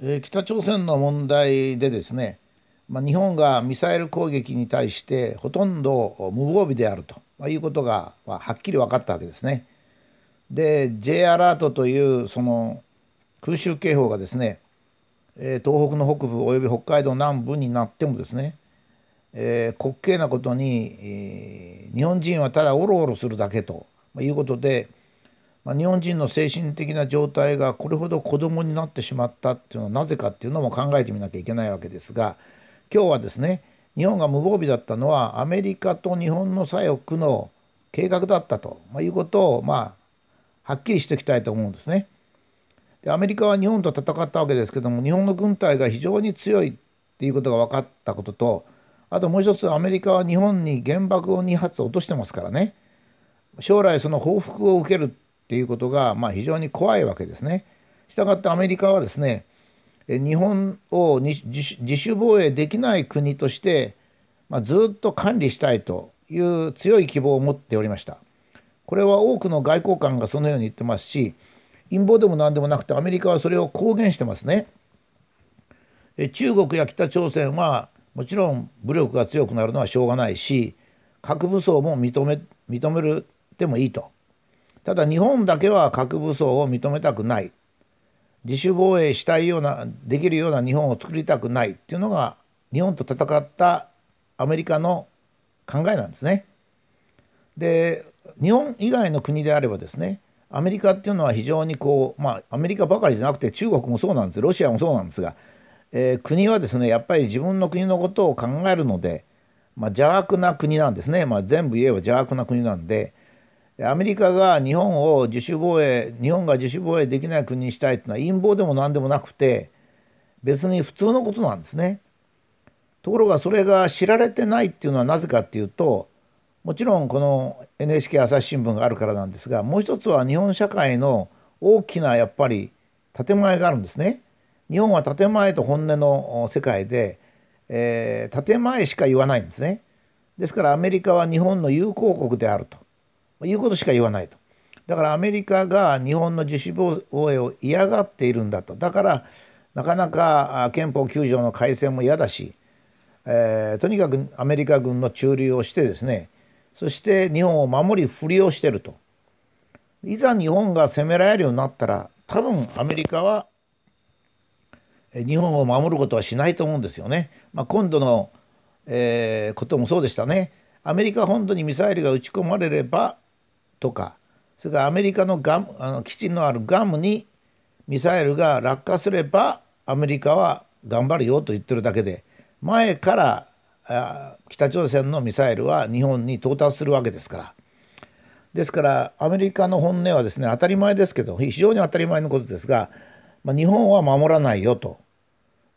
え北朝鮮の問題でですね、まあ、日本がミサイル攻撃に対してほとんど無防備であると、まいうことが、はっきり分かったわけですね。で J アラートというその空襲警報がですね、え東北の北部および北海道南部になってもですね、えー、滑稽なことに、えー、日本人はただおろおろするだけと、まいうことでまあ、日本人の精神的な状態がこれほど子供になってしまったっていうのはなぜかっていうのも考えてみなきゃいけないわけですが今日はですね日本が無防備だったのはアメリカと日本の左翼の計画だったと、まあ、いうことをまあはっきりしておきたいと思うんですね。でアメリカは日本と戦ったわけですけども日本の軍隊が非常に強いっていうことが分かったこととあともう一つアメリカは日本に原爆を2発落としてますからね将来その報復を受けるっていうことが、まあ、非常に怖いわけですね。したがってアメリカはですね日本を自主防衛できない国として、まあ、ずっと管理したいという強い希望を持っておりました。これは多くの外交官がそのように言ってますし陰謀でも何でもなくてアメリカはそれを公言してますね。中国や北朝鮮はもちろん武力が強くなるのはしょうがないし核武装も認め認めるでもいいと。ただ日本だけは核武装を認めたくない自主防衛したいようなできるような日本を作りたくないっていうのが日本と戦ったアメリカの考えなんですね。で日本以外の国であればですねアメリカっていうのは非常にこうまあアメリカばかりじゃなくて中国もそうなんですロシアもそうなんですが、えー、国はですねやっぱり自分の国のことを考えるので、まあ、邪悪な国なんですね、まあ、全部言えば邪悪な国なんでアメリカが日本を自主防衛日本が自主防衛できない国にしたいというのは陰謀でも何でもなくて別に普通のことなんですね。ところがそれが知られてないっていうのはなぜかっていうともちろんこの NHK 朝日新聞があるからなんですがもう一つは日本社会の大きなやっぱり建前があるんですね。日本は建前と本音の世界で、えー、建前しか言わないんですね。ですからアメリカは日本の友好国であると。いうことしか言わないと。だからアメリカが日本の自主防衛を嫌がっているんだと。だからなかなか憲法9条の改正も嫌だし、えー、とにかくアメリカ軍の駐留をしてですねそして日本を守りふりをしてると。いざ日本が攻められるようになったら多分アメリカは日本を守ることはしないと思うんですよね。まあ、今度の、えー、こともそうでしたね。アメリカ本土にミサイルが撃ち込まれればとかそれからアメリカのガムあの基地のあるガムにミサイルが落下すればアメリカは頑張るよと言ってるだけで前から北朝鮮のミサイルは日本に到達するわけですからですからアメリカの本音はですね当たり前ですけど非常に当たり前のことですが、まあ、日本は守らないよと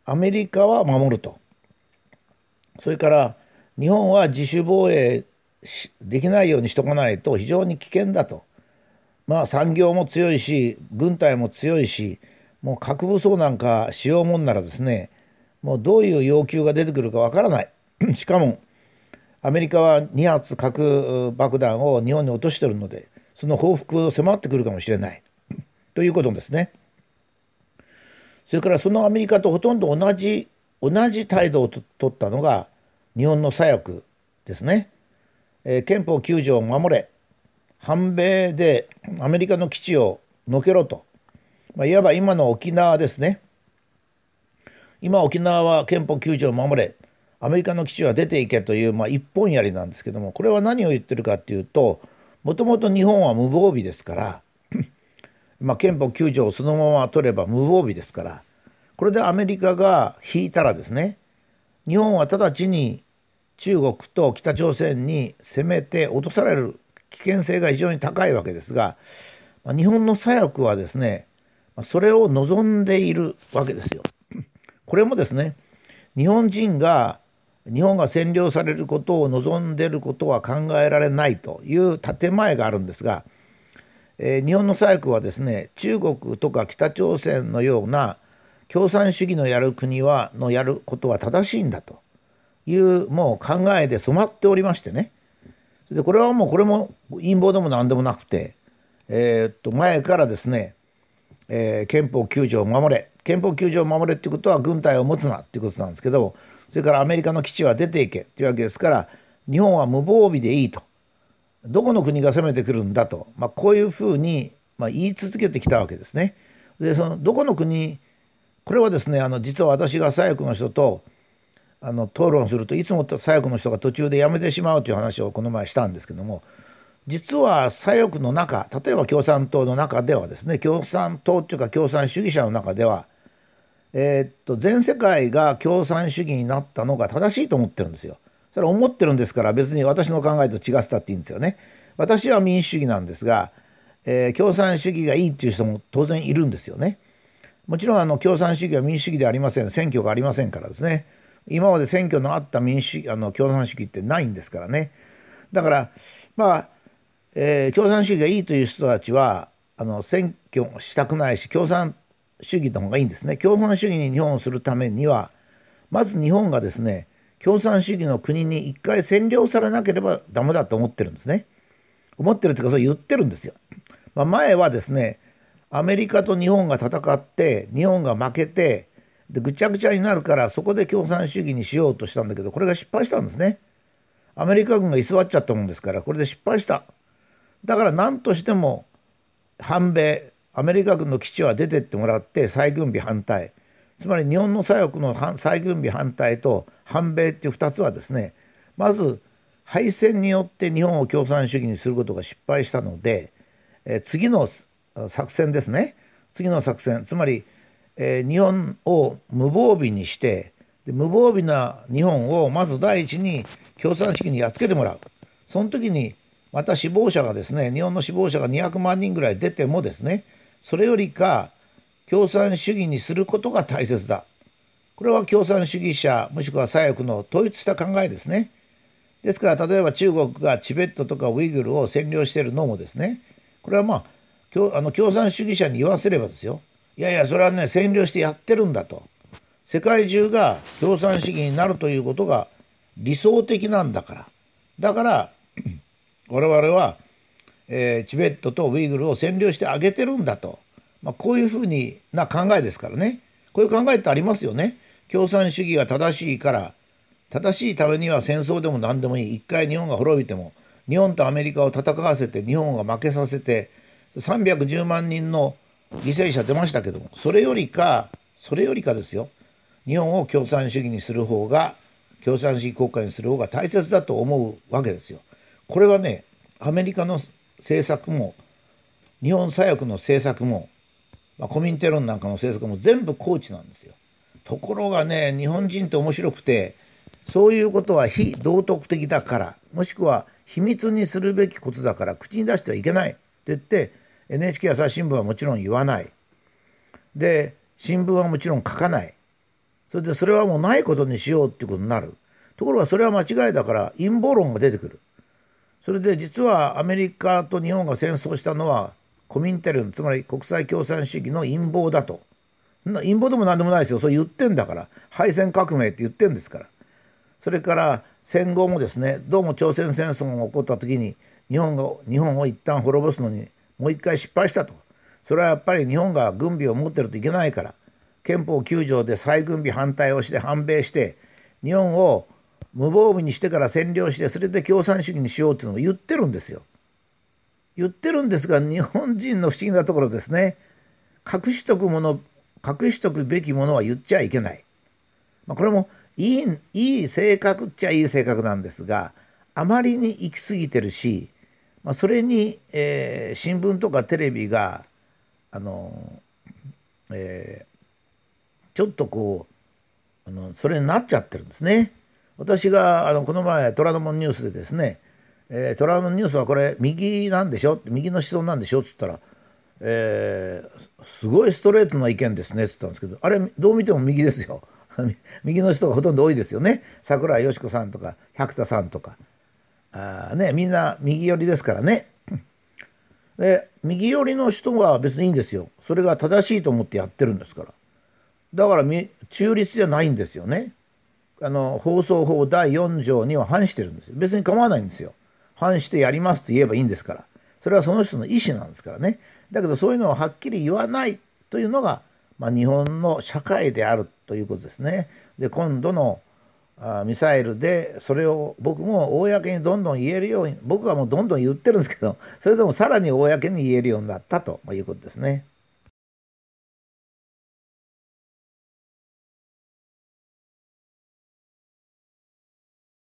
アメリカは守るとそれから日本は自主防衛できないようにしとかないと非常に危険だと。まあ産業も強いし軍隊も強いしもう核武装なんかしようもんならですねもうどういう要求が出てくるかわからない しかもアメリカは2発核爆弾を日本に落としてるのでその報復を迫ってくるかもしれない ということですね。それからそのアメリカとほとんど同じ同じ態度をとったのが日本の左翼ですね。えー、憲法9条を守れ反米でアメリカの基地をのけろと、まあ、いわば今の沖縄ですね今沖縄は憲法9条を守れアメリカの基地は出ていけという、まあ、一本やりなんですけどもこれは何を言ってるかっていうともともと日本は無防備ですから まあ憲法9条をそのまま取れば無防備ですからこれでアメリカが引いたらですね日本は直ちに中国と北朝鮮に攻めて落とされる危険性が非常に高いわけですが、ま日本の左翼はですね、まそれを望んでいるわけですよ。これもですね、日本人が日本が占領されることを望んでいることは考えられないという建前があるんですが、えー、日本の左翼はですね中国とか北朝鮮のような共産主義のやる国はのやることは正しいんだというもう考えで染まっておりましてねでこれはもうこれも陰謀でも何でもなくて、えー、っと前からですね、えー、憲法9条を守れ憲法9条を守れっていうことは軍隊を持つなっていうことなんですけどそれからアメリカの基地は出ていけっていうわけですから日本は無防備でいいとどこの国が攻めてくるんだと、まあ、こういうふうに、まあ、言い続けてきたわけですね。でそのどこの国これはですねあの実は私が左翼の人とあの討論するといつも左翼の人が途中でやめてしまうという話をこの前したんですけども実は左翼の中例えば共産党の中ではですね共産党というか共産主義者の中では、えー、っと全世界が共産主義になったのが正しいと思ってるんですよ。それは思ってるんですから別に私の考えと違ってたっていいんですよね。私は民主主義なんですが、えー、共産主義がいいっていう人も当然いるんですよね。もちろんあの共産主義は民主主義ではありません選挙がありませんからですね。今まで選挙のあった民主あの共産主義ってないんですからねだからまあ、えー、共産主義がいいという人たちはあの選挙したくないし共産主義の方がいいんですね共産主義に日本をするためにはまず日本がですね共産主義の国に一回占領されなければダメだと思ってるんですね思ってるというかそう言ってるんですよ、まあ、前はですねアメリカと日本が戦って日本が負けてでぐちゃぐちゃになるからそこで共産主義にしようとしたんだけどこれが失敗したんですね。アメリカ軍が居座っちゃったもんですからこれで失敗した。だから何としても反米アメリカ軍の基地は出てってもらって再軍備反対つまり日本の左翼の再軍備反対と反米っていう2つはですねまず敗戦によって日本を共産主義にすることが失敗したので、え次の作戦ですね次の作戦つまりえー、日本を無防備にしてで無防備な日本をまず第一に共産主義にやっつけてもらうその時にまた死亡者がですね日本の死亡者が200万人ぐらい出てもですねそれよりか共産主義にすることが大切だこれは共産主義者もしくは左翼の統一した考えですねですから例えば中国がチベットとかウイグルを占領しているのもですねこれはまああの共産主義者に言わせればですよいやいや、それはね、占領してやってるんだと。世界中が共産主義になるということが理想的なんだから。だから、我々は、えー、チベットとウイグルを占領してあげてるんだと。まあ、こういうふうにな考えですからね。こういう考えってありますよね。共産主義が正しいから、正しいためには戦争でも何でもいい。一回日本が滅びても、日本とアメリカを戦わせて、日本が負けさせて、310万人の犠牲者出ましたけども、それよりか、それよりかですよ、日本を共産主義にする方が、共産主義国家にする方が大切だと思うわけですよ。これはね、アメリカの政策も、日本左翼の政策も、まあ、コミンテロンなんかの政策も全部コーチなんですよ。ところがね、日本人って面白くて、そういうことは非道徳的だから、もしくは秘密にするべきことだから口に出してはいけないって言って、NHK 朝日新聞はもちろん言わないで新聞はもちろん書かないそれでそれはもうないことにしようっていうことになるところがそれは間違いだから陰謀論が出てくるそれで実はアメリカと日本が戦争したのはコミンテルンつまり国際共産主義の陰謀だと陰謀でも何でもないですよそれ言ってんだから敗戦革命って言ってんですからそれから戦後もですねどうも朝鮮戦争が起こった時に日本が日本を一旦滅ぼすのにもう一回失敗したと。それはやっぱり日本が軍備を持ってるといけないから、憲法9条で再軍備反対をして反米して、日本を無防備にしてから占領して、それで共産主義にしようっていうのを言ってるんですよ。言ってるんですが、日本人の不思議なところですね。隠しとくもの、隠しとくべきものは言っちゃいけない。まあ、これもいい、いい性格っちゃいい性格なんですが、あまりに行き過ぎてるし、まあ、それに、えー、新聞とかテレビがあの、えー、ちょっとこうあのそれになっちゃってるんですね。私があのこの前虎ノ門ニュースでですね「えー、虎ノ門ニュースはこれ右なんでしょ?」右の思想なんでしょ?」っつったら「えー、すごいストレートな意見ですね」っつったんですけどあれどう見ても右ですよ。右の人がほとんど多いですよね。桜井よし子さんとか百田さんとか。あね、みんな右寄りですからね。で、右寄りの人は別にいいんですよ。それが正しいと思ってやってるんですから。だから、中立じゃないんですよね。あの、放送法第4条には反してるんですよ。別に構わないんですよ。反してやりますと言えばいいんですから。それはその人の意思なんですからね。だけど、そういうのをはっきり言わないというのが、まあ、日本の社会であるということですね。で、今度のミサイルでそれを僕も公にどんどん言えるように僕はもうどんどん言ってるんですけどそれでもさらに公に言えるようになったということですね。